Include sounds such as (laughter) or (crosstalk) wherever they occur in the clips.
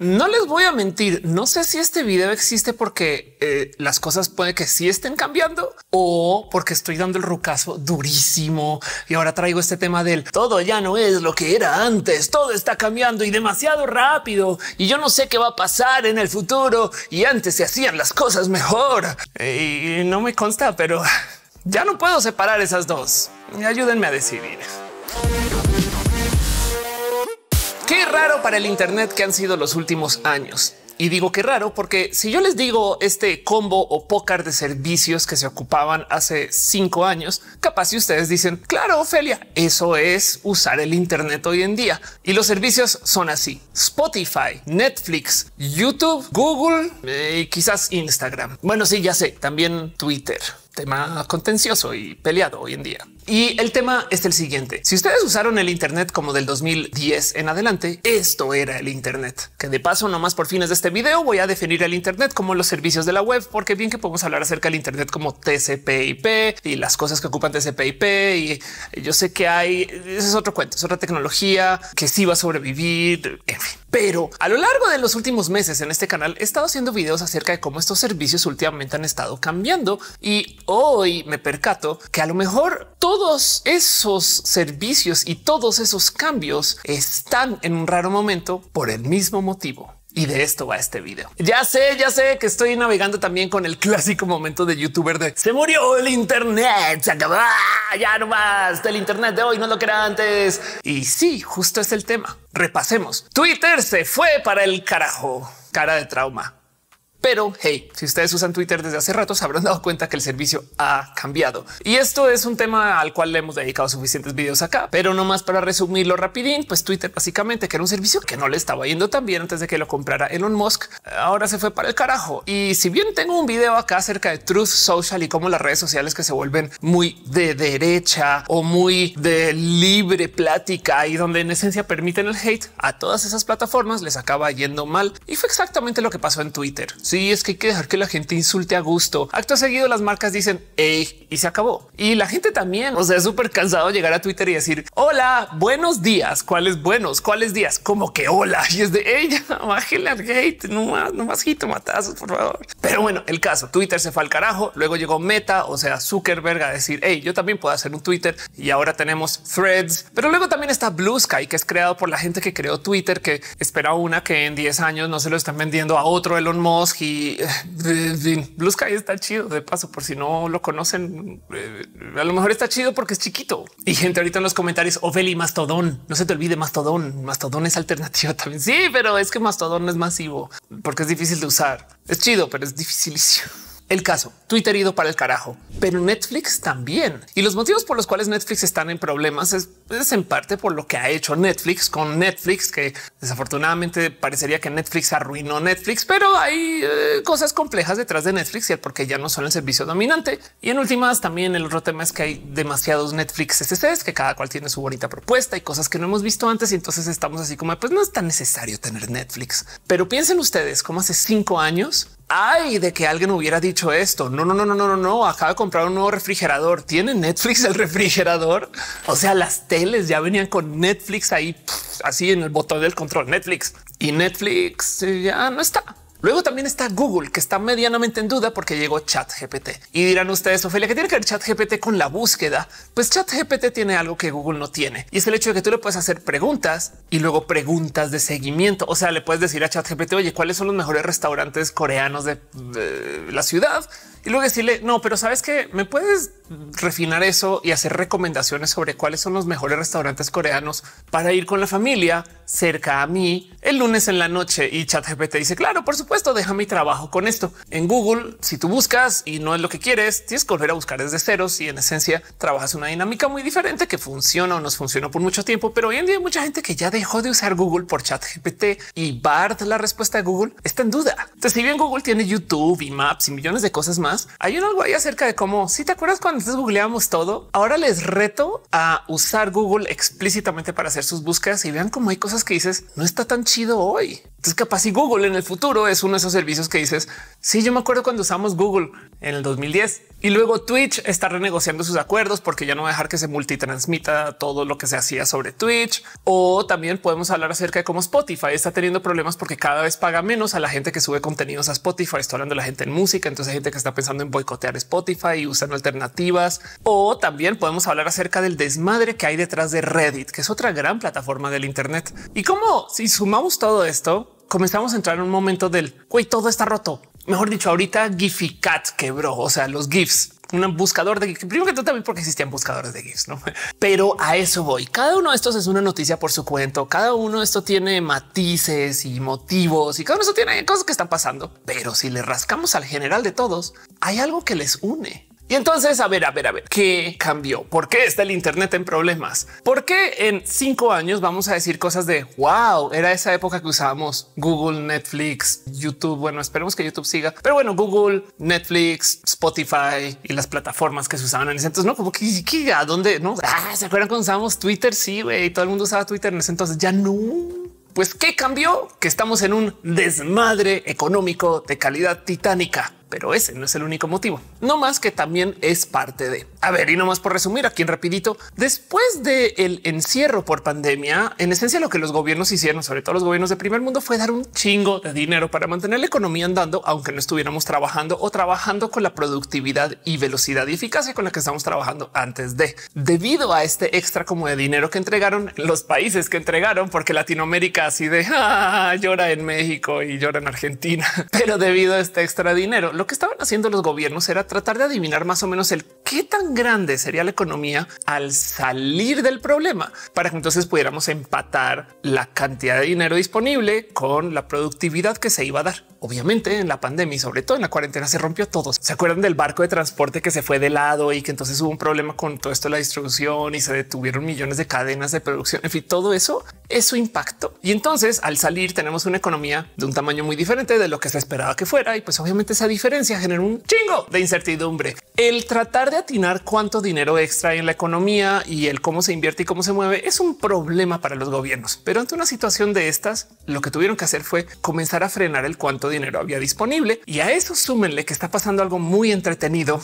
No les voy a mentir, no sé si este video existe porque eh, las cosas puede que sí estén cambiando o porque estoy dando el rucazo durísimo y ahora traigo este tema del todo ya no es lo que era antes, todo está cambiando y demasiado rápido y yo no sé qué va a pasar en el futuro y antes se hacían las cosas mejor y no me consta, pero ya no puedo separar esas dos. Ayúdenme a decidir. Qué raro para el Internet que han sido los últimos años. Y digo que raro porque si yo les digo este combo o pócar de servicios que se ocupaban hace cinco años, capaz si ustedes dicen, claro, Ofelia, eso es usar el Internet hoy en día. Y los servicios son así. Spotify, Netflix, YouTube, Google eh, y quizás Instagram. Bueno, sí, ya sé, también Twitter tema contencioso y peleado hoy en día. Y el tema es el siguiente. Si ustedes usaron el Internet como del 2010 en adelante, esto era el Internet. Que de paso, nomás por fines de este video, voy a definir el Internet como los servicios de la web, porque bien que podemos hablar acerca del Internet como TCP/IP y las cosas que ocupan TCP/IP. Y yo sé que hay, ese es otro cuento, es otra tecnología que sí va a sobrevivir. Pero a lo largo de los últimos meses en este canal he estado haciendo videos acerca de cómo estos servicios últimamente han estado cambiando y hoy me percato que a lo mejor todos esos servicios y todos esos cambios están en un raro momento por el mismo motivo. Y de esto va este video. Ya sé, ya sé que estoy navegando también con el clásico momento de youtuber de se murió el Internet, se acabó ah, ya no más del Internet de hoy, no lo que era antes. Y sí, justo es el tema. Repasemos. Twitter se fue para el carajo. Cara de trauma. Pero hey, si ustedes usan Twitter desde hace rato, se habrán dado cuenta que el servicio ha cambiado. Y esto es un tema al cual le hemos dedicado suficientes videos acá, pero no más para resumirlo rapidín, pues Twitter básicamente que era un servicio que no le estaba yendo tan bien antes de que lo comprara Elon Musk, ahora se fue para el carajo. Y si bien tengo un video acá acerca de Truth Social y cómo las redes sociales que se vuelven muy de derecha o muy de libre plática y donde en esencia permiten el hate, a todas esas plataformas les acaba yendo mal. Y fue exactamente lo que pasó en Twitter Sí, es que hay que dejar que la gente insulte a gusto. Acto seguido, las marcas dicen hey y se acabó. Y la gente también. O sea, es súper cansado llegar a Twitter y decir hola, buenos días. ¿Cuáles buenos? ¿Cuáles días? Como que hola. Y es de ella. bájale el No más, no más matazos, por favor. Pero bueno, el caso Twitter se fue al carajo. Luego llegó Meta, o sea, Zuckerberg a decir hey, yo también puedo hacer un Twitter y ahora tenemos threads. Pero luego también está Blue Sky, que es creado por la gente que creó Twitter, que espera una que en 10 años no se lo están vendiendo a otro Elon Musk y luzca eh, Blue está chido de paso por si no lo conocen. Eh, a lo mejor está chido porque es chiquito y gente ahorita en los comentarios y Mastodón. No se te olvide Mastodón. Mastodón es alternativa también. Sí, pero es que Mastodón es masivo porque es difícil de usar. Es chido, pero es dificilísimo. El caso, Twitter ido para el carajo, pero Netflix también. Y los motivos por los cuales Netflix están en problemas es, en parte por lo que ha hecho Netflix con Netflix, que desafortunadamente parecería que Netflix arruinó Netflix, pero hay eh, cosas complejas detrás de Netflix y el ya no son el servicio dominante. Y en últimas, también el otro tema es que hay demasiados Netflix SCs, que cada cual tiene su bonita propuesta y cosas que no hemos visto antes. Y entonces estamos así como, pues no es tan necesario tener Netflix. Pero piensen ustedes como hace cinco años ay de que alguien hubiera dicho esto. No, no, no, no, no, no, no. Acaba de comprar un nuevo refrigerador. Tiene Netflix el refrigerador. O sea, las teles ya venían con Netflix ahí, así en el botón del control Netflix y Netflix eh, ya no está. Luego también está Google, que está medianamente en duda porque llegó ChatGPT. Y dirán ustedes, Ophelia, que tiene que ver ChatGPT con la búsqueda? Pues ChatGPT tiene algo que Google no tiene y es el hecho de que tú le puedes hacer preguntas y luego preguntas de seguimiento. O sea, le puedes decir a ChatGPT, oye, ¿cuáles son los mejores restaurantes coreanos de la ciudad? y luego decirle no, pero sabes que me puedes refinar eso y hacer recomendaciones sobre cuáles son los mejores restaurantes coreanos para ir con la familia cerca a mí el lunes en la noche y chat GPT dice claro, por supuesto, deja mi trabajo con esto en Google. Si tú buscas y no es lo que quieres, tienes que volver a buscar desde ceros y en esencia trabajas una dinámica muy diferente que funciona o nos funcionó por mucho tiempo, pero hoy en día mucha gente que ya dejó de usar Google por chat GPT y BART, la respuesta de Google está en duda. Entonces, si bien Google tiene YouTube y Maps y millones de cosas más, hay un algo ahí acerca de cómo, si te acuerdas cuando antes googleábamos todo, ahora les reto a usar Google explícitamente para hacer sus búsquedas y vean cómo hay cosas que dices, no está tan chido hoy. Entonces capaz si Google en el futuro es uno de esos servicios que dices, sí, yo me acuerdo cuando usamos Google en el 2010 y luego Twitch está renegociando sus acuerdos porque ya no va a dejar que se multitransmita todo lo que se hacía sobre Twitch. O también podemos hablar acerca de cómo Spotify está teniendo problemas porque cada vez paga menos a la gente que sube contenidos a Spotify. Estoy hablando de la gente en música, entonces hay gente que está pensando en boicotear Spotify y usando alternativas. O también podemos hablar acerca del desmadre que hay detrás de Reddit, que es otra gran plataforma del Internet. Y como si sumamos todo esto, comenzamos a entrar en un momento del güey, todo está roto. Mejor dicho, ahorita Gificat quebró, o sea, los GIFs un buscador de GIFs. Primero que todo también porque existían buscadores de GIFs, ¿no? Pero a eso voy. Cada uno de estos es una noticia por su cuento. Cada uno de estos tiene matices y motivos y cada uno tiene cosas que están pasando. Pero si le rascamos al general de todos, hay algo que les une y entonces, a ver, a ver, a ver, ¿qué cambió? ¿Por qué está el Internet en problemas? ¿Por qué en cinco años vamos a decir cosas de, wow, era esa época que usábamos Google, Netflix, YouTube? Bueno, esperemos que YouTube siga, pero bueno, Google, Netflix, Spotify y las plataformas que se usaban en ese entonces, ¿no? Como que, que a dónde, ¿no? Ah, ¿Se acuerdan cuando usábamos Twitter? Sí, güey, todo el mundo usaba Twitter en ese entonces, ya no. Pues, ¿qué cambió? Que estamos en un desmadre económico de calidad titánica pero ese no es el único motivo. No más que también es parte de. A ver, y no más por resumir aquí en rapidito, después del el encierro por pandemia, en esencia lo que los gobiernos hicieron, sobre todo los gobiernos de primer mundo, fue dar un chingo de dinero para mantener la economía andando, aunque no estuviéramos trabajando o trabajando con la productividad y velocidad y eficacia con la que estamos trabajando antes de. Debido a este extra como de dinero que entregaron los países que entregaron, porque Latinoamérica así de llora en México y llora en Argentina, (laughs) pero debido a este extra dinero, lo que estaban haciendo los gobiernos era tratar de adivinar más o menos el qué tan grande sería la economía al salir del problema para que entonces pudiéramos empatar la cantidad de dinero disponible con la productividad que se iba a dar. Obviamente en la pandemia y sobre todo en la cuarentena se rompió todo. ¿Se acuerdan del barco de transporte que se fue de lado y que entonces hubo un problema con todo esto de la distribución y se detuvieron millones de cadenas de producción? En fin, todo eso su impacto Y entonces al salir tenemos una economía de un tamaño muy diferente de lo que se esperaba que fuera. Y pues obviamente esa diferencia genera un chingo de incertidumbre. El tratar de atinar cuánto dinero extrae en la economía y el cómo se invierte y cómo se mueve es un problema para los gobiernos. Pero ante una situación de estas, lo que tuvieron que hacer fue comenzar a frenar el cuánto dinero había disponible. Y a eso súmenle que está pasando algo muy entretenido.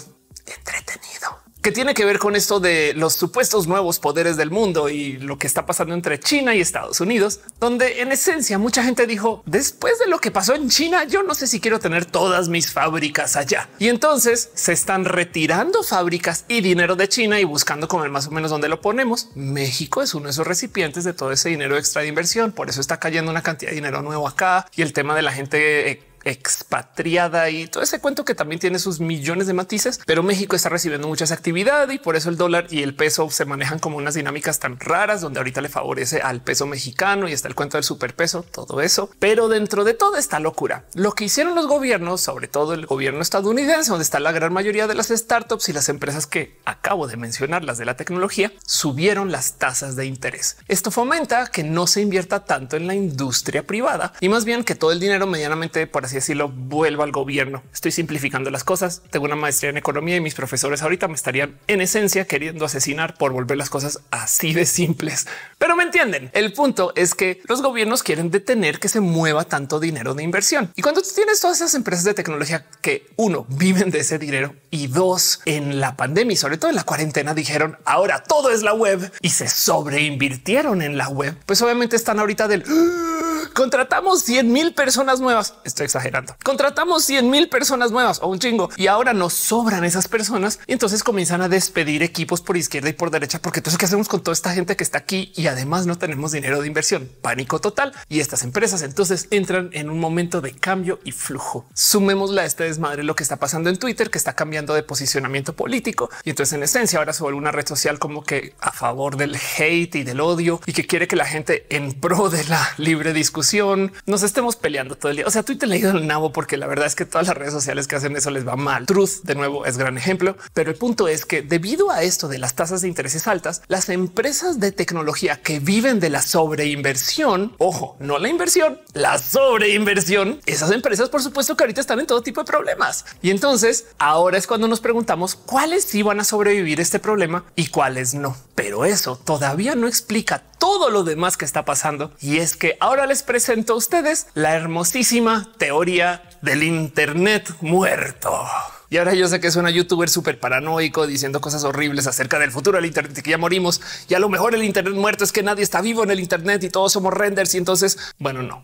Entretenido que tiene que ver con esto de los supuestos nuevos poderes del mundo y lo que está pasando entre China y Estados Unidos, donde en esencia mucha gente dijo, después de lo que pasó en China, yo no sé si quiero tener todas mis fábricas allá. Y entonces se están retirando fábricas y dinero de China y buscando comer más o menos dónde lo ponemos. México es uno de esos recipientes de todo ese dinero extra de inversión, por eso está cayendo una cantidad de dinero nuevo acá y el tema de la gente eh, expatriada y todo ese cuento que también tiene sus millones de matices, pero México está recibiendo muchas actividades y por eso el dólar y el peso se manejan como unas dinámicas tan raras donde ahorita le favorece al peso mexicano y está el cuento del superpeso, todo eso. Pero dentro de toda esta locura, lo que hicieron los gobiernos, sobre todo el gobierno estadounidense, donde está la gran mayoría de las startups y las empresas que acabo de mencionar, las de la tecnología, subieron las tasas de interés. Esto fomenta que no se invierta tanto en la industria privada y más bien que todo el dinero medianamente, por así así lo vuelvo al gobierno. Estoy simplificando las cosas. Tengo una maestría en economía y mis profesores ahorita me estarían en esencia queriendo asesinar por volver las cosas así de simples. Pero me entienden. El punto es que los gobiernos quieren detener que se mueva tanto dinero de inversión. Y cuando tú tienes todas esas empresas de tecnología que uno viven de ese dinero y dos en la pandemia y sobre todo en la cuarentena dijeron ahora todo es la web y se sobreinvirtieron en la web, pues obviamente están ahorita del Contratamos 100 mil personas nuevas. Estoy exagerando. Contratamos 100 mil personas nuevas o un chingo y ahora nos sobran esas personas. Y entonces comienzan a despedir equipos por izquierda y por derecha, porque entonces qué hacemos con toda esta gente que está aquí y además no tenemos dinero de inversión. Pánico total. Y estas empresas entonces entran en un momento de cambio y flujo. Sumémosle a este desmadre lo que está pasando en Twitter, que está cambiando de posicionamiento político. Y entonces en esencia ahora se vuelve una red social como que a favor del hate y del odio y que quiere que la gente en pro de la libre discusión nos estemos peleando todo el día. O sea, tú te leído el nabo porque la verdad es que todas las redes sociales que hacen eso les va mal. Truth de nuevo es gran ejemplo, pero el punto es que debido a esto de las tasas de intereses altas, las empresas de tecnología que viven de la sobreinversión, ojo, no la inversión, la sobreinversión, esas empresas por supuesto que ahorita están en todo tipo de problemas. Y entonces ahora es cuando nos preguntamos cuáles sí van a sobrevivir este problema y cuáles no. Pero eso todavía no explica todo lo demás que está pasando. Y es que ahora les pregunto, presento a ustedes la hermosísima teoría del Internet muerto. Y ahora yo sé que es una youtuber súper paranoico diciendo cosas horribles acerca del futuro del Internet, que ya morimos y a lo mejor el Internet muerto es que nadie está vivo en el Internet y todos somos renders. Y entonces, bueno, no,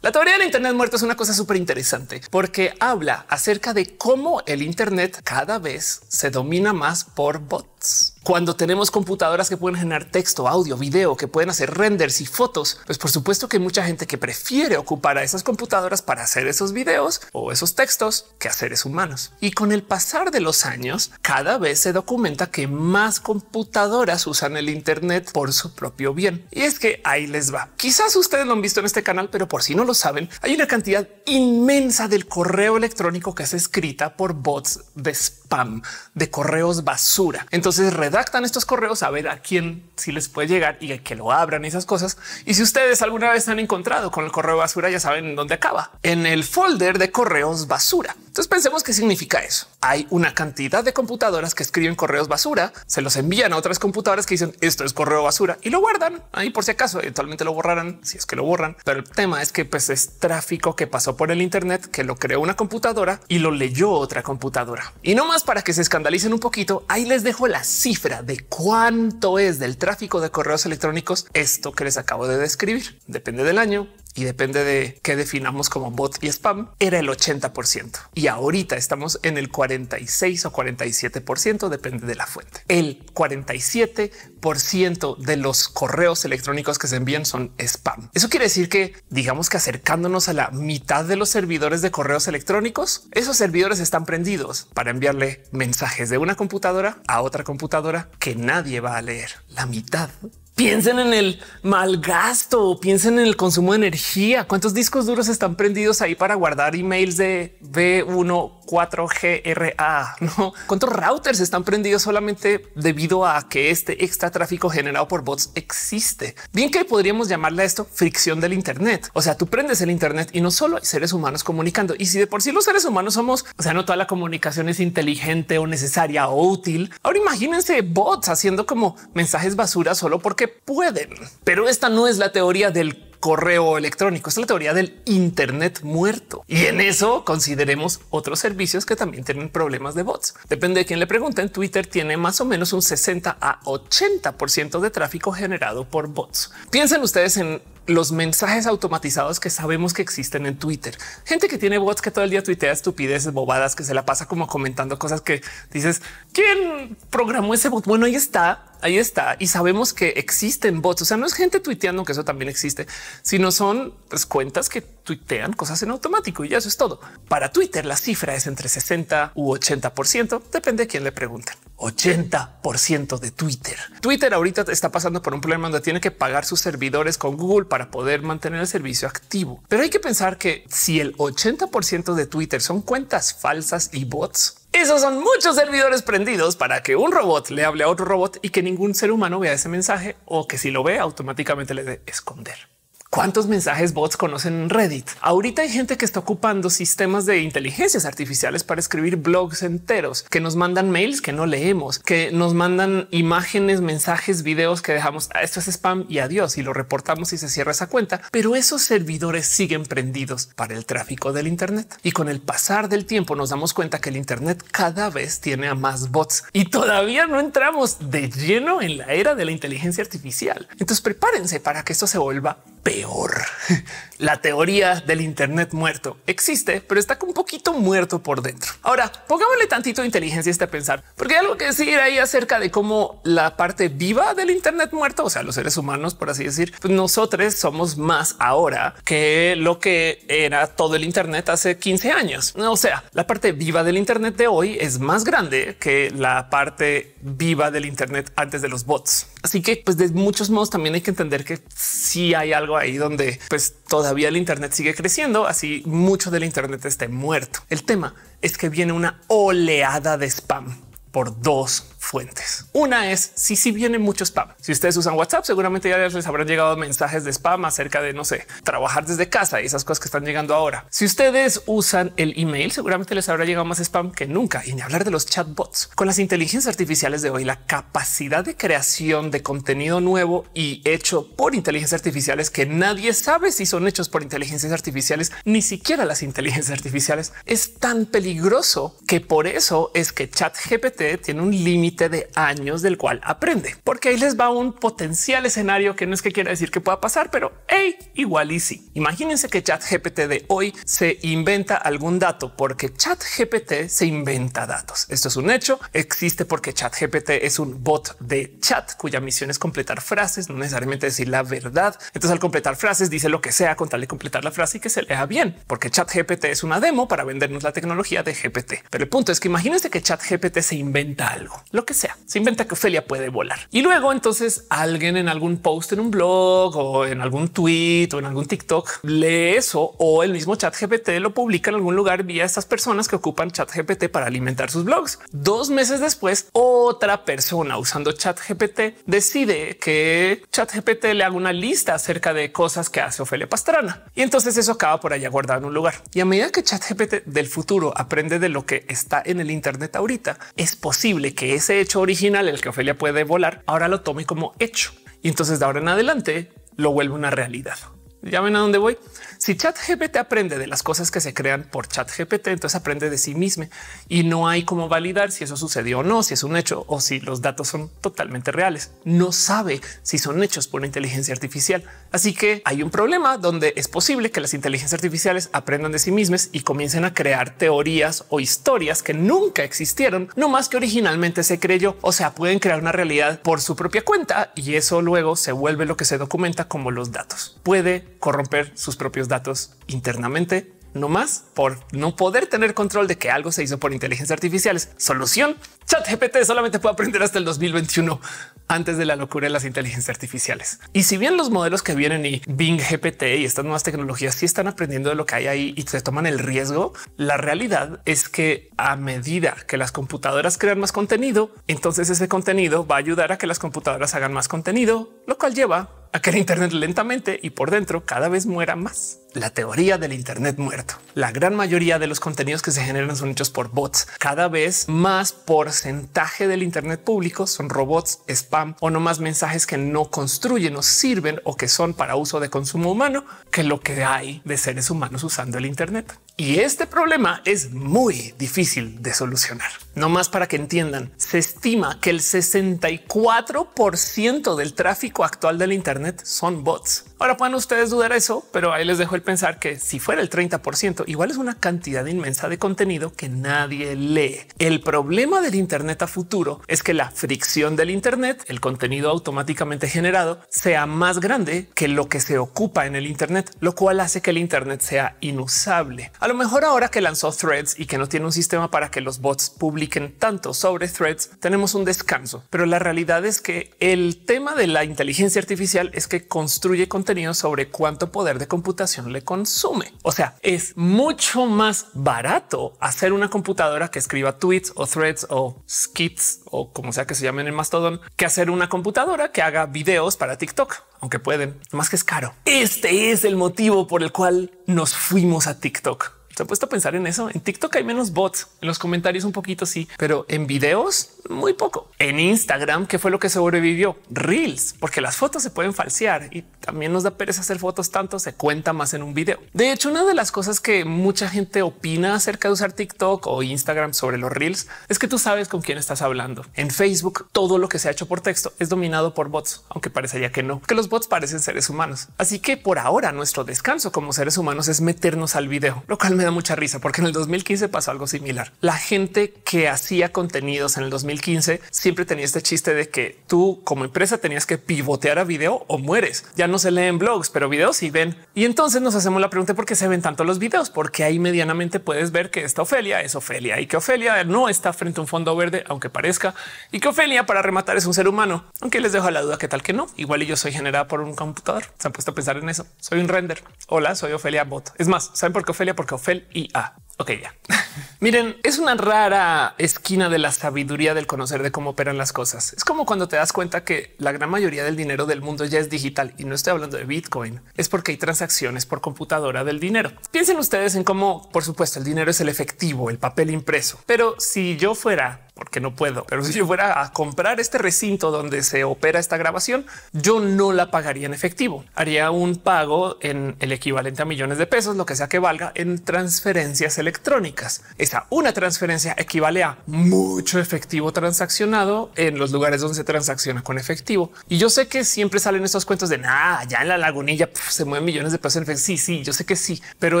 la teoría del Internet muerto es una cosa súper interesante porque habla acerca de cómo el Internet cada vez se domina más por bots. Cuando tenemos computadoras que pueden generar texto, audio, video, que pueden hacer renders y fotos, pues por supuesto que hay mucha gente que prefiere ocupar a esas computadoras para hacer esos videos o esos textos que a seres humanos. Y con el pasar de los años, cada vez se documenta que más computadoras usan el Internet por su propio bien. Y es que ahí les va. Quizás ustedes lo han visto en este canal, pero pero por si no lo saben, hay una cantidad inmensa del correo electrónico que es escrita por bots de spam, de correos basura. Entonces redactan estos correos a ver a quién si les puede llegar y que lo abran esas cosas. Y si ustedes alguna vez han encontrado con el correo basura, ya saben dónde acaba. En el folder de correos basura. Entonces pensemos qué significa eso. Hay una cantidad de computadoras que escriben correos basura, se los envían a otras computadoras que dicen esto es correo basura y lo guardan ahí por si acaso. Eventualmente lo borrarán si es que lo borran. Pero el tema es que pues, es tráfico que pasó por el Internet, que lo creó una computadora y lo leyó otra computadora. Y no más para que se escandalicen un poquito, ahí les dejo la cifra de cuánto es del tráfico de correos electrónicos esto que les acabo de describir. Depende del año, y depende de qué definamos como bot y spam, era el 80%. Y ahorita estamos en el 46 o 47%, depende de la fuente. El 47% de los correos electrónicos que se envían son spam. Eso quiere decir que digamos que acercándonos a la mitad de los servidores de correos electrónicos, esos servidores están prendidos para enviarle mensajes de una computadora a otra computadora que nadie va a leer. La mitad Piensen en el mal gasto, piensen en el consumo de energía. ¿Cuántos discos duros están prendidos ahí para guardar emails de B14GRA? (laughs) ¿No? ¿Cuántos routers están prendidos solamente debido a que este extra tráfico generado por bots existe? Bien que podríamos llamarle a esto fricción del Internet. O sea, tú prendes el Internet y no solo hay seres humanos comunicando. Y si de por sí los seres humanos somos, o sea, no toda la comunicación es inteligente o necesaria o útil. Ahora imagínense bots haciendo como mensajes basura solo porque que pueden. Pero esta no es la teoría del correo electrónico. es la teoría del Internet muerto. Y en eso consideremos otros servicios que también tienen problemas de bots. Depende de quién le pregunten. Twitter tiene más o menos un 60 a 80 por ciento de tráfico generado por bots. Piensen ustedes en los mensajes automatizados que sabemos que existen en Twitter. Gente que tiene bots que todo el día tuitea estupideces, bobadas, que se la pasa como comentando cosas que dices, ¿quién programó ese bot? Bueno, ahí está, ahí está. Y sabemos que existen bots. O sea, no es gente tuiteando, que eso también existe, sino son pues, cuentas que tuitean cosas en automático. Y eso es todo. Para Twitter la cifra es entre 60 u 80 por ciento, depende de quién le pregunten. 80% de Twitter. Twitter ahorita está pasando por un problema donde tiene que pagar sus servidores con Google para poder mantener el servicio activo. Pero hay que pensar que si el 80% de Twitter son cuentas falsas y bots, esos son muchos servidores prendidos para que un robot le hable a otro robot y que ningún ser humano vea ese mensaje o que si lo ve automáticamente le dé esconder. ¿Cuántos mensajes bots conocen en Reddit? Ahorita hay gente que está ocupando sistemas de inteligencias artificiales para escribir blogs enteros, que nos mandan mails que no leemos, que nos mandan imágenes, mensajes, videos que dejamos. Ah, esto es spam y adiós y lo reportamos y se cierra esa cuenta. Pero esos servidores siguen prendidos para el tráfico del Internet. Y con el pasar del tiempo nos damos cuenta que el Internet cada vez tiene a más bots y todavía no entramos de lleno en la era de la inteligencia artificial. Entonces prepárense para que esto se vuelva peor. (laughs) La teoría del Internet muerto existe, pero está un poquito muerto por dentro. Ahora, pongámosle tantito de inteligencia a este pensar, porque hay algo que decir ahí acerca de cómo la parte viva del Internet muerto, o sea, los seres humanos, por así decir, pues nosotros somos más ahora que lo que era todo el Internet hace 15 años. O sea, la parte viva del Internet de hoy es más grande que la parte viva del Internet antes de los bots. Así que pues de muchos modos también hay que entender que si hay algo ahí donde pues todavía el Internet sigue creciendo, así mucho del Internet esté muerto. El tema es que viene una oleada de spam por dos fuentes. Una es si, si viene mucho spam. Si ustedes usan WhatsApp, seguramente ya les habrán llegado mensajes de spam acerca de no sé, trabajar desde casa y esas cosas que están llegando ahora. Si ustedes usan el email, seguramente les habrá llegado más spam que nunca. Y ni hablar de los chatbots con las inteligencias artificiales de hoy, la capacidad de creación de contenido nuevo y hecho por inteligencias artificiales que nadie sabe si son hechos por inteligencias artificiales, ni siquiera las inteligencias artificiales es tan peligroso que por eso es que chat GPT tiene un límite de años del cual aprende, porque ahí les va un potencial escenario que no es que quiera decir que pueda pasar, pero hey, igual y sí. Imagínense que Chat GPT de hoy se inventa algún dato porque chat GPT se inventa datos. Esto es un hecho. Existe porque chat GPT es un bot de chat cuya misión es completar frases, no necesariamente decir la verdad. Entonces, al completar frases, dice lo que sea con tal de completar la frase y que se lea bien, porque chat GPT es una demo para vendernos la tecnología de GPT. Pero el punto es que imagínense que chat GPT se inventa algo que sea. Se inventa que Ofelia puede volar. Y luego entonces alguien en algún post, en un blog o en algún tweet o en algún TikTok lee eso o el mismo chat GPT lo publica en algún lugar vía estas personas que ocupan chat GPT para alimentar sus blogs. Dos meses después, otra persona usando chat GPT decide que chat GPT le haga una lista acerca de cosas que hace Ofelia Pastrana. Y entonces eso acaba por allá guardado en un lugar. Y a medida que chat GPT del futuro aprende de lo que está en el Internet ahorita, es posible que ese hecho original en el que Ofelia puede volar, ahora lo tome como hecho. Y entonces de ahora en adelante lo vuelve una realidad. Ya ven a dónde voy. Si ChatGPT aprende de las cosas que se crean por ChatGPT, entonces aprende de sí misma y no hay cómo validar si eso sucedió o no, si es un hecho o si los datos son totalmente reales. No sabe si son hechos por una inteligencia artificial. Así que hay un problema donde es posible que las inteligencias artificiales aprendan de sí mismas y comiencen a crear teorías o historias que nunca existieron, no más que originalmente se creyó. O sea, pueden crear una realidad por su propia cuenta y eso luego se vuelve lo que se documenta como los datos. Puede corromper sus propios datos datos internamente, no más por no poder tener control de que algo se hizo por inteligencia artificiales. Solución chat GPT. solamente puede aprender hasta el 2021 antes de la locura de las inteligencias artificiales. Y si bien los modelos que vienen y Bing GPT y estas nuevas tecnologías sí están aprendiendo de lo que hay ahí y se toman el riesgo, la realidad es que a medida que las computadoras crean más contenido, entonces ese contenido va a ayudar a que las computadoras hagan más contenido, lo cual lleva a que el Internet lentamente y por dentro cada vez muera más. La teoría del Internet muerto. La gran mayoría de los contenidos que se generan son hechos por bots. Cada vez más porcentaje del Internet público son robots, spam o no más mensajes que no construyen o sirven o que son para uso de consumo humano que lo que hay de seres humanos usando el Internet. Y este problema es muy difícil de solucionar. No más para que entiendan, se estima que el 64% del tráfico actual del Internet son bots. Ahora pueden ustedes dudar eso, pero ahí les dejo el pensar que si fuera el 30%, igual es una cantidad inmensa de contenido que nadie lee. El problema del Internet a futuro es que la fricción del Internet, el contenido automáticamente generado, sea más grande que lo que se ocupa en el Internet, lo cual hace que el Internet sea inusable lo mejor ahora que lanzó Threads y que no tiene un sistema para que los bots publiquen tanto sobre Threads, tenemos un descanso. Pero la realidad es que el tema de la inteligencia artificial es que construye contenido sobre cuánto poder de computación le consume. O sea, es mucho más barato hacer una computadora que escriba tweets o threads o skits o como sea que se llamen en Mastodon que hacer una computadora que haga videos para TikTok, aunque pueden, más que es caro. Este es el motivo por el cual nos fuimos a TikTok he puesto a pensar en eso? En TikTok hay menos bots, en los comentarios un poquito sí, pero en videos muy poco. En Instagram, ¿qué fue lo que sobrevivió? Reels, porque las fotos se pueden falsear y también nos da pereza hacer fotos tanto, se cuenta más en un video. De hecho, una de las cosas que mucha gente opina acerca de usar TikTok o Instagram sobre los Reels es que tú sabes con quién estás hablando. En Facebook, todo lo que se ha hecho por texto es dominado por bots, aunque parecería que no, que los bots parecen seres humanos. Así que por ahora nuestro descanso como seres humanos es meternos al video, lo cual me mucha risa porque en el 2015 pasó algo similar. La gente que hacía contenidos en el 2015 siempre tenía este chiste de que tú como empresa tenías que pivotear a video o mueres. Ya no se leen blogs, pero videos y ven. Y entonces nos hacemos la pregunta por qué se ven tanto los videos, porque ahí medianamente puedes ver que esta Ofelia es Ofelia y que Ofelia no está frente a un fondo verde, aunque parezca, y que Ofelia para rematar es un ser humano, aunque les dejo la duda que tal que no. Igual yo soy generada por un computador. Se han puesto a pensar en eso. Soy un render. Hola, soy Ofelia Bot. Es más, ¿saben por qué Ofelia? Porque Ofelia y A. Ok, ya. (laughs) Miren, es una rara esquina de la sabiduría del conocer de cómo operan las cosas. Es como cuando te das cuenta que la gran mayoría del dinero del mundo ya es digital y no estoy hablando de Bitcoin. Es porque hay transacciones por computadora del dinero. Piensen ustedes en cómo, por supuesto, el dinero es el efectivo, el papel impreso. Pero si yo fuera que no puedo. Pero si yo fuera a comprar este recinto donde se opera esta grabación, yo no la pagaría en efectivo. Haría un pago en el equivalente a millones de pesos, lo que sea que valga en transferencias electrónicas. Esta una transferencia equivale a mucho efectivo transaccionado en los lugares donde se transacciona con efectivo. Y yo sé que siempre salen estos cuentos de nada, ya en la lagunilla se mueven millones de pesos en efectivo. Sí, sí, yo sé que sí, pero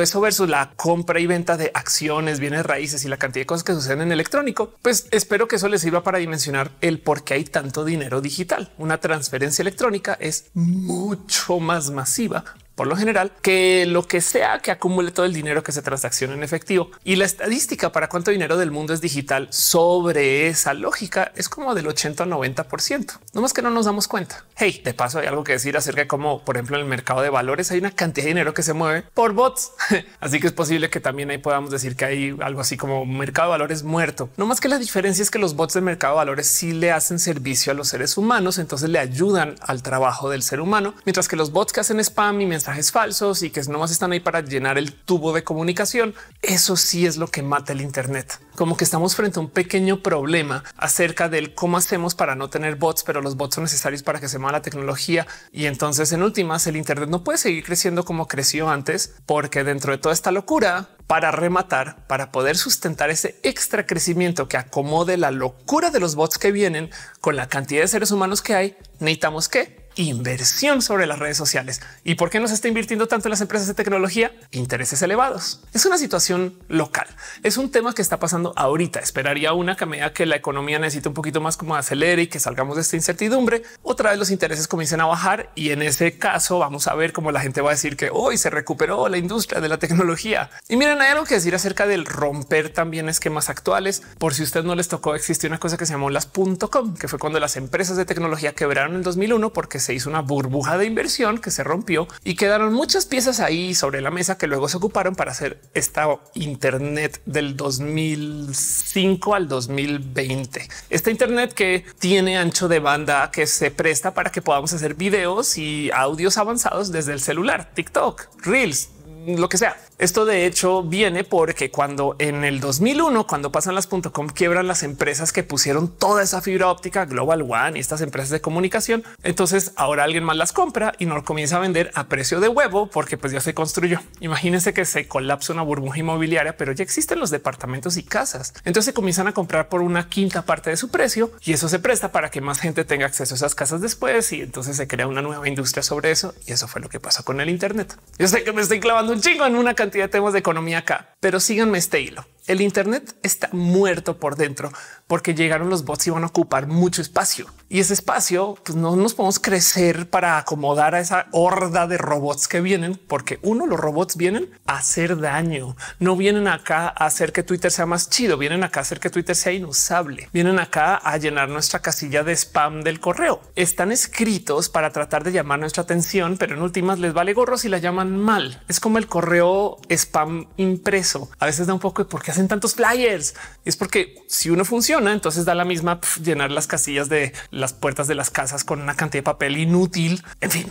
eso versus la compra y venta de acciones, bienes raíces y la cantidad de cosas que suceden en electrónico, pues espero que eso les sirva para dimensionar el por qué hay tanto dinero digital. Una transferencia electrónica es mucho más masiva por lo general, que lo que sea que acumule todo el dinero que se transacciona en efectivo y la estadística para cuánto dinero del mundo es digital sobre esa lógica es como del 80 a 90 por ciento. No más que no nos damos cuenta. Hey, de paso hay algo que decir acerca de cómo, por ejemplo, en el mercado de valores hay una cantidad de dinero que se mueve por bots. (laughs) así que es posible que también ahí podamos decir que hay algo así como mercado de valores muerto. No más que la diferencia es que los bots de mercado de valores sí le hacen servicio a los seres humanos, entonces le ayudan al trabajo del ser humano, mientras que los bots que hacen spam y mensajes mensajes falsos y que más están ahí para llenar el tubo de comunicación. Eso sí es lo que mata el Internet. Como que estamos frente a un pequeño problema acerca del cómo hacemos para no tener bots, pero los bots son necesarios para que se mueva la tecnología. Y entonces, en últimas, el Internet no puede seguir creciendo como creció antes, porque dentro de toda esta locura, para rematar, para poder sustentar ese extra crecimiento que acomode la locura de los bots que vienen con la cantidad de seres humanos que hay, necesitamos que inversión sobre las redes sociales. ¿Y por qué no se está invirtiendo tanto en las empresas de tecnología? Intereses elevados. Es una situación local. Es un tema que está pasando ahorita. Esperaría una que a medida que la economía necesita un poquito más como acelere y que salgamos de esta incertidumbre, otra vez los intereses comiencen a bajar y en ese caso vamos a ver cómo la gente va a decir que hoy se recuperó la industria de la tecnología. Y miren, hay algo que decir acerca del romper también esquemas actuales. Por si usted no les tocó, existió una cosa que se llamó las .com que fue cuando las empresas de tecnología quebraron en 2001 porque se hizo una burbuja de inversión que se rompió y quedaron muchas piezas ahí sobre la mesa que luego se ocuparon para hacer esta Internet del 2005 al 2020. Esta Internet que tiene ancho de banda que se presta para que podamos hacer videos y audios avanzados desde el celular, TikTok, Reels, lo que sea. Esto de hecho viene porque cuando en el 2001, cuando pasan las .com quiebran las empresas que pusieron toda esa fibra óptica Global One y estas empresas de comunicación, entonces ahora alguien más las compra y no comienza a vender a precio de huevo porque pues ya se construyó. Imagínense que se colapsa una burbuja inmobiliaria, pero ya existen los departamentos y casas. Entonces se comienzan a comprar por una quinta parte de su precio y eso se presta para que más gente tenga acceso a esas casas después y entonces se crea una nueva industria sobre eso y eso fue lo que pasó con el Internet. Yo sé que me estoy clavando un chingo en una cantidad ya tenemos temas de economía acá, pero síganme este hilo el Internet está muerto por dentro porque llegaron los bots y van a ocupar mucho espacio y ese espacio pues, no nos podemos crecer para acomodar a esa horda de robots que vienen, porque uno, los robots vienen a hacer daño, no vienen acá a hacer que Twitter sea más chido, vienen acá a hacer que Twitter sea inusable, vienen acá a llenar nuestra casilla de spam del correo. Están escritos para tratar de llamar nuestra atención, pero en últimas les vale gorros y la llaman mal. Es como el correo spam impreso. A veces da un poco de por hacen tantos flyers? Es porque si uno funciona, entonces da la misma llenar las casillas de las puertas de las casas con una cantidad de papel inútil. En fin,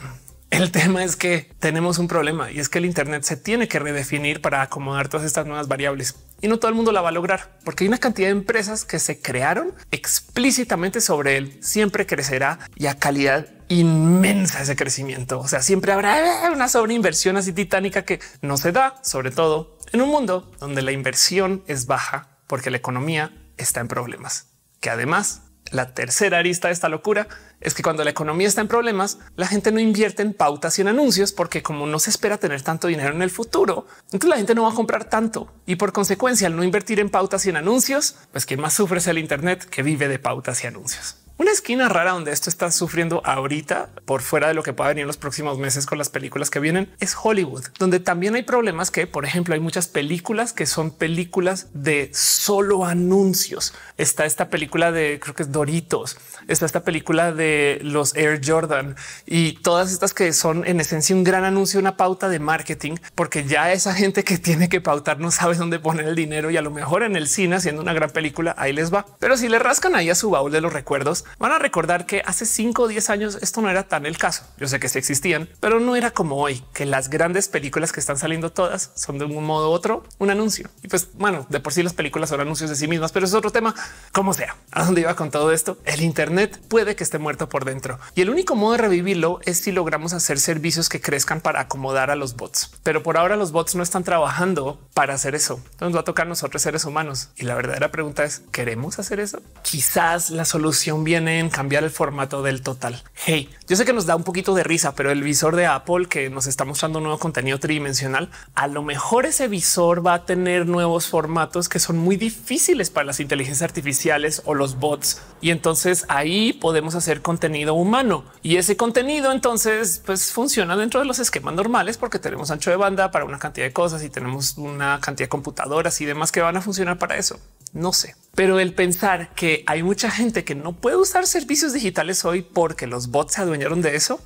el tema es que tenemos un problema y es que el Internet se tiene que redefinir para acomodar todas estas nuevas variables y no todo el mundo la va a lograr porque hay una cantidad de empresas que se crearon explícitamente sobre él. Siempre crecerá y a calidad inmensa ese crecimiento. O sea, siempre habrá una sobreinversión así titánica que no se da, sobre todo en un mundo donde la inversión es baja porque la economía está en problemas, que además la tercera arista de esta locura es que cuando la economía está en problemas, la gente no invierte en pautas y en anuncios porque como no se espera tener tanto dinero en el futuro, entonces la gente no va a comprar tanto y por consecuencia al no invertir en pautas y en anuncios, pues quien más sufre es el Internet que vive de pautas y anuncios una esquina rara donde esto está sufriendo ahorita por fuera de lo que pueda venir en los próximos meses con las películas que vienen es Hollywood, donde también hay problemas que, por ejemplo, hay muchas películas que son películas de solo anuncios. Está esta película de creo que es Doritos, está esta película de los Air Jordan y todas estas que son en esencia un gran anuncio, una pauta de marketing, porque ya esa gente que tiene que pautar no sabe dónde poner el dinero y a lo mejor en el cine haciendo una gran película ahí les va. Pero si le rascan ahí a su baúl de los recuerdos, Van a recordar que hace 5 o 10 años esto no era tan el caso. Yo sé que sí existían, pero no era como hoy, que las grandes películas que están saliendo todas son de un modo u otro un anuncio. Y pues bueno, de por sí las películas son anuncios de sí mismas, pero es otro tema. Como sea, ¿a dónde iba con todo esto? El Internet puede que esté muerto por dentro. Y el único modo de revivirlo es si logramos hacer servicios que crezcan para acomodar a los bots. Pero por ahora los bots no están trabajando para hacer eso. Entonces va a tocar a nosotros seres humanos. Y la verdadera pregunta es, ¿queremos hacer eso? Quizás la solución viene en cambiar el formato del total. Hey, yo sé que nos da un poquito de risa, pero el visor de Apple que nos está mostrando un nuevo contenido tridimensional, a lo mejor ese visor va a tener nuevos formatos que son muy difíciles para las inteligencias artificiales o los bots. Y entonces ahí podemos hacer contenido humano y ese contenido entonces pues funciona dentro de los esquemas normales porque tenemos ancho de banda para una cantidad de cosas y tenemos una cantidad de computadoras y demás que van a funcionar para eso. No sé. Pero el pensar que hay mucha gente que no puede usar servicios digitales hoy porque los bots se adueñaron de eso.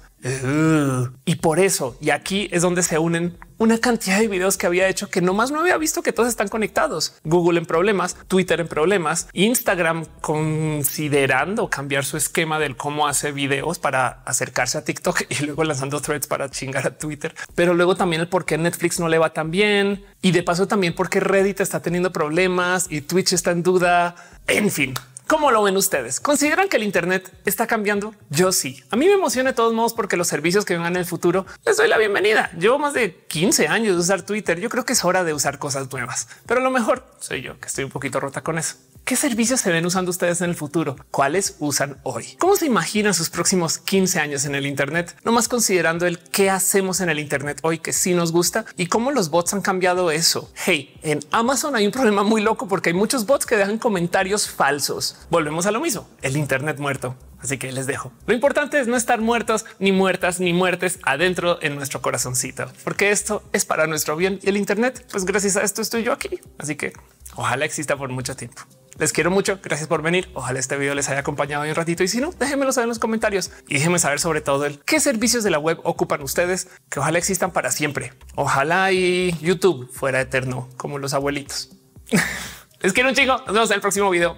y por eso, y aquí es donde se unen una cantidad de videos que había hecho que nomás no había visto que todos están conectados. Google en problemas, Twitter en problemas, Instagram considerando cambiar su esquema del cómo hace videos para acercarse a TikTok (laughs) y luego lanzando threads para chingar a Twitter. Pero luego también el por qué Netflix no le va tan bien y de paso también porque Reddit está teniendo problemas y Twitch está en duda. En fin, ¿Cómo lo ven ustedes? ¿Consideran que el Internet está cambiando? Yo sí. A mí me emociona de todos modos porque los servicios que vengan en el futuro les doy la bienvenida. Llevo más de 15 años de usar Twitter. Yo creo que es hora de usar cosas nuevas, pero a lo mejor soy yo que estoy un poquito rota con eso. ¿Qué servicios se ven usando ustedes en el futuro? ¿Cuáles usan hoy? ¿Cómo se imaginan sus próximos 15 años en el Internet? No más considerando el qué hacemos en el Internet hoy que sí nos gusta y cómo los bots han cambiado eso. Hey, en Amazon hay un problema muy loco porque hay muchos bots que dejan comentarios falsos. Volvemos a lo mismo, el Internet muerto. Así que les dejo. Lo importante es no estar muertos, ni muertas, ni muertes adentro en nuestro corazoncito, porque esto es para nuestro bien y el Internet, pues gracias a esto estoy yo aquí. Así que ojalá exista por mucho tiempo. Les quiero mucho. Gracias por venir. Ojalá este video les haya acompañado un ratito. Y si no, déjenmelo saber en los comentarios y déjenme saber sobre todo el qué servicios de la web ocupan ustedes que ojalá existan para siempre. Ojalá y YouTube fuera eterno como los abuelitos. (laughs) les quiero un chico. Nos vemos en el próximo video.